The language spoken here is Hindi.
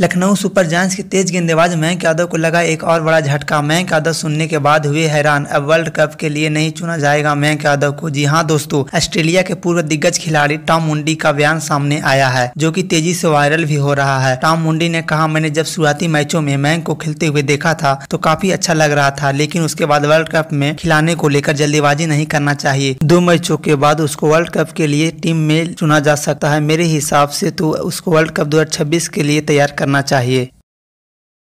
लखनऊ सुपर जायंट्स के तेज गेंदबाज मयंक यादव को लगा एक और बड़ा झटका मयंक यादव सुनने के बाद हुए हैरान अब वर्ल्ड कप के लिए नहीं चुना जाएगा मयंक यादव को जी हाँ दोस्तों ऑस्ट्रेलिया के पूर्व दिग्गज खिलाड़ी टॉम मुंडी का बयान सामने आया है जो कि तेजी से वायरल भी हो रहा है टॉम मुंडी ने कहा मैंने जब शुरुआती मैचों में मयंक को खेलते हुए देखा था तो काफी अच्छा लग रहा था लेकिन उसके बाद वर्ल्ड कप में खिलाने को लेकर जल्दीबाजी नहीं करना चाहिए दो मैचों के बाद उसको वर्ल्ड कप के लिए टीम में चुना जा सकता है मेरे हिसाब से तो उसको वर्ल्ड कप दो के लिए तैयार कर करना चाहिए